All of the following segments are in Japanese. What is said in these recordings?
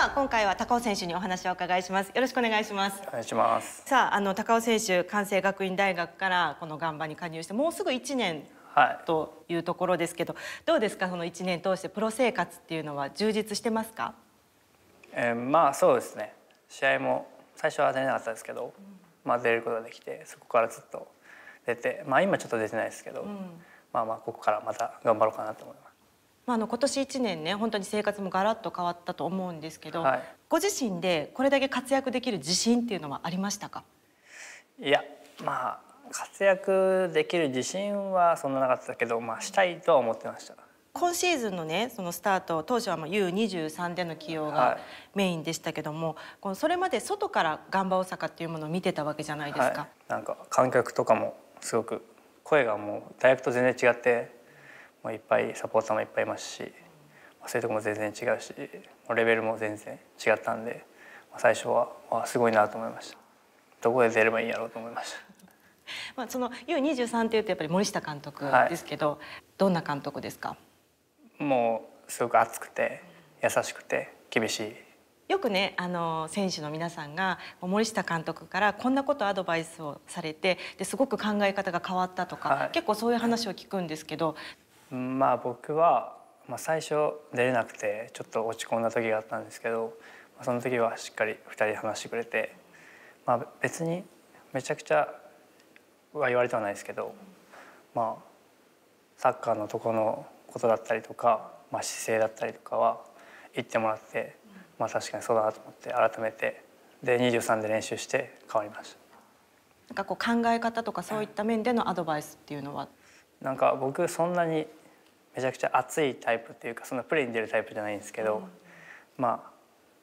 は今回は高尾選手にお話をお伺いしますよろしくお願いしますお願いしますさああの高尾選手関西学院大学からこの岩盤に加入してもうすぐ1年というところですけど、はい、どうですかその1年通してプロ生活っていうのは充実してますかえー、まあそうですね試合も最初は出れなかったですけど、うん、まあ出ることができてそこからずっと出てまあ今ちょっと出てないですけど、うん、まあまあここからまた頑張ろうかなと思いますまあ、あの今年1年ね本当に生活もガラッと変わったと思うんですけど、はい、ご自身でこれだけ活躍できる自信っていうのはありましたかいやまあ活躍できる自信はそんななかったけど、まあ、したいとは思ってました今シーズンのねそのスタート当初はもう U23 での起用がメインでしたけども、はい、それまで外からガンバ大阪っていうものを見てたわけじゃないですか、はい、なんか観客とかもすごく声がもう大学と全然違ってまあ、いっぱいサポーターもいっぱいいますし、まあ、そういうとこも全然違うしレベルも全然違ったんで、まあ、最初はあすごいなと思いましたどこで出ればいいんやろうと思いました まあその U23 っていうとやっぱり森下監督ですけど、はい、どんな監督ですかもうすごく熱くて優しくて厳しいよくねあの選手の皆さんが森下監督からこんなことアドバイスをされてですごく考え方が変わったとか、はい、結構そういう話を聞くんですけど、まあ僕は、まあ、最初出れなくてちょっと落ち込んだ時があったんですけど、まあ、その時はしっかり2人話してくれて、まあ、別にめちゃくちゃは言われてはないですけど、まあ、サッカーのとこのことだったりとか、まあ、姿勢だったりとかは言ってもらって、まあ、確かにそうだなと思って改めてで23で練習して変わりました。なんかこう考え方とかそういった面でのアドバイスっていうのは、なんか僕そんなにめちゃくちゃ熱いタイプっていうかそんなプレーに出るタイプじゃないんですけど、まあ、ま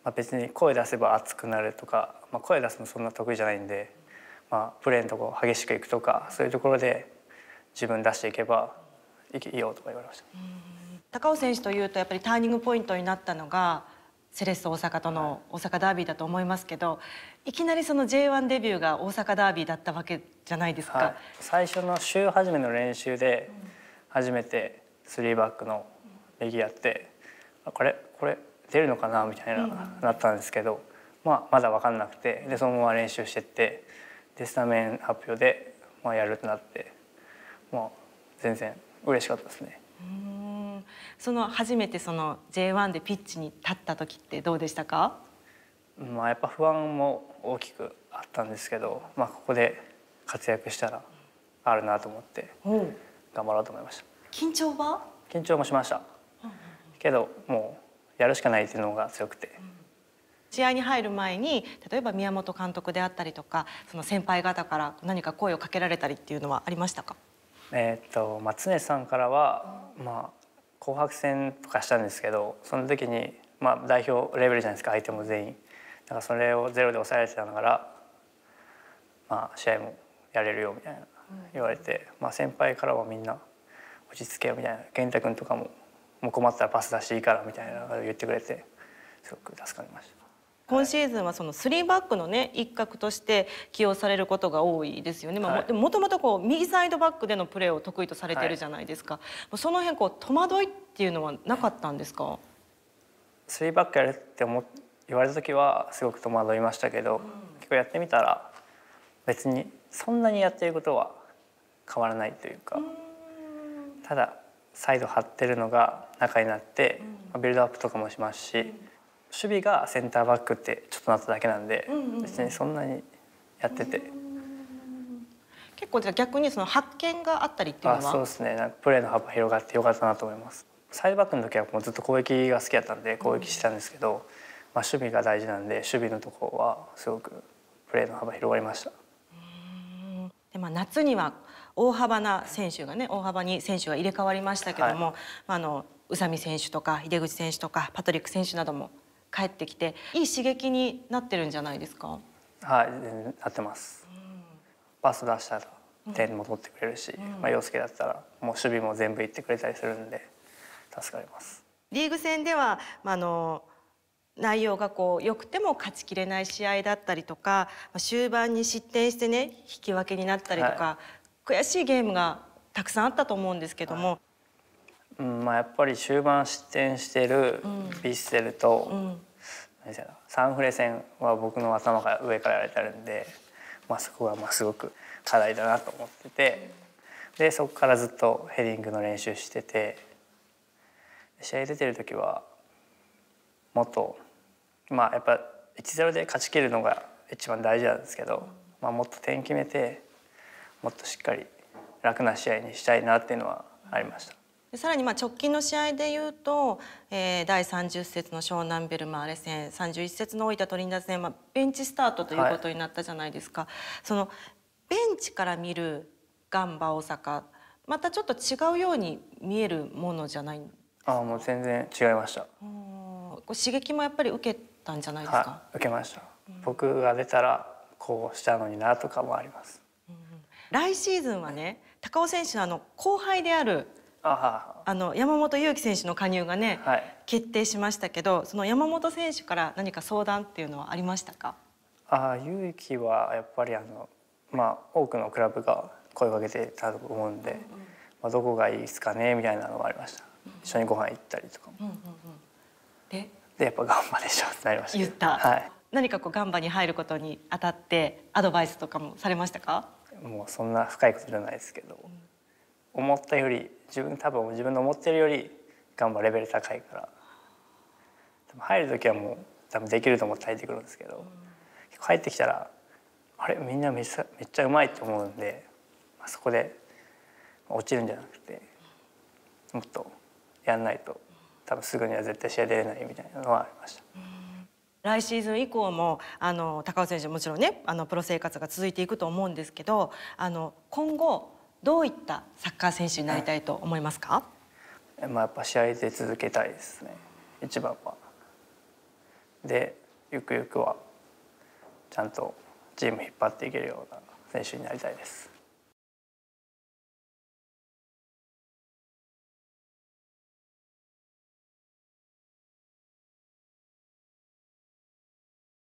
あ別に声出せば熱くなるとか、まあ、声出すのそんな得意じゃないんで、まあ、プレーのとこ激しくいくとかそういうところで自分出していけばいいよとか言われました。高尾選手というとやっぱりターニングポイントになったのがセレッソ大阪との大阪ダービーだと思いますけどいきなりその J1 デビューが大阪ダービーだったわけじゃないですか、はい、最初の週初めの練習で初めて3バックの右やってこれこれ出るのかなみたいななったんですけど、まあ、まだ分かんなくてでそのまま練習してってでスタメン発表で、まあ、やるってなってもう全然嬉しかったですね。うんその初めてその J1 でピッチに立った時ってどうでしたかまあやっぱ不安も大きくあったんですけど、まあ、ここで活躍したらあるなと思って頑張ろうと思いました。緊張は緊張もしました、けどもうやるしかないっていうのが強くて、うん、試合に入る前に例えば宮本監督であったりとかその先輩方から何か声をかけられたりっていうのはありましたかえー、っと、松根常さんからは、まあ、紅白戦とかしたんですけどその時に、まあ、代表レベルじゃないですか相手も全員だからそれをゼロで抑えられてたからまあ、試合もやれるよみたいな言われて、まあ、先輩からはみんな落ち着けよみたいな健太君とかももう困ったらパス出していいからみたいなのを言ってくれてすごく助かりました。今シーズンはその3バックのね一角として起用されることが多いですよね、まあ、もともとこう右サイドバックでのプレーを得意とされてるじゃないですか、はい、その辺こう戸惑いっていうのはなかったんですか3バックやるって思言われた時はすごく戸惑いましたけど、うん、結構やってみたら別にそんなにやってることは変わらないというか。うただサイド張ってるのが中になって、うん、ビルドアップとかもしますし、うん、守備がセンターバックってちょっとなっただけなんで、うんうん、別にそんなにやってて。結構じゃ逆にその発見があったりっていうのはそうですねなんかプレーの幅広がってよかったなと思いますサイドバックの時はもうずっと攻撃が好きだったんで攻撃してたんですけど、うん、まあ、守備が大事なんで守備のところはすごくプレーの幅広がりましたで、まあ、夏には大幅な選手がね大幅に選手が入れ替わりましたけども、はい、あの宇佐美選手とか秀口選手とかパトリック選手なども帰ってきていい刺激になってるんじゃないですかはいなってます、うん、パス出したら点も取ってくれるし、うん、まあ、陽介だったらもう守備も全部いってくれたりするんで助かりますリーグ戦では、まあ、あの内容がこう良くても勝ちきれない試合だったりとか終盤に失点してね引き分けになったりとか、は悔しいゲームがたくさんあったと思うんですけども、はい、うんまあ、やっぱり終盤失点してるヴィッセルと、うんうん、サンフレ戦は僕の頭が上からやられてるんで、まあ、そこはまあすごく課題だなと思っててでそこからずっとヘディングの練習してて試合出てる時はもっとまあやっぱ1-0で勝ちきるのが一番大事なんですけど、まあ、もっと点決めてもっとしっかり楽な試合にしたいなっていうのはありました。さらにまあ直近の試合でいうと、えー、第30節の湘南ベルマーレ戦31節の大分トリンダー戦、まあ、ベンチスタートということになったじゃないですか、はい、そのベンチから見るガンバ大阪またちょっと違うように見えるものじゃないあもう全然違いましたこう刺激もやっぱり受けたんじゃないですか、はい、受けました、うん、僕が出たらこうしたのになとかもあります来シーズンはね高尾選手のあの後輩であるあの山本裕貴選手の加入がね、はい、決定しましたけどその山本選手から何か相談っていうのはありましたかあ勇気はやっぱりあの、まあ、多くのクラブが声かけてたと思うんで、うんうん、まあ、どこがいいですかねみたいなのはありました、うん、一緒にご飯行ったりとかも、うんうんうん、ででやっぱガンバでしょってなりました言った、はい、何かこうガンバに入ることにあたってアドバイスとかもされましたかもうそんな深いことじゃないですけど、うん、思ったより自分多分自分の思ってるより頑張バレベル高いから入る時はもう多分できると思って入ってくるんですけど、うん、帰ってきたらあれみんなめっちゃめっちゃうまいと思うんで、まあ、そこで落ちるんじゃなくてもっとやんないと多分すぐには絶対試合出れないみたいなのはありました。うん来シーズン以降もあの高尾選手もちろんねあのプロ生活が続いていくと思うんですけどあの今後どういったサッカー選手になりたいと思いますか、はまあ、やっぱ試合で続けたいですね一番は。でゆくゆくはちゃんとチーム引っ張っていけるような選手になりたいです。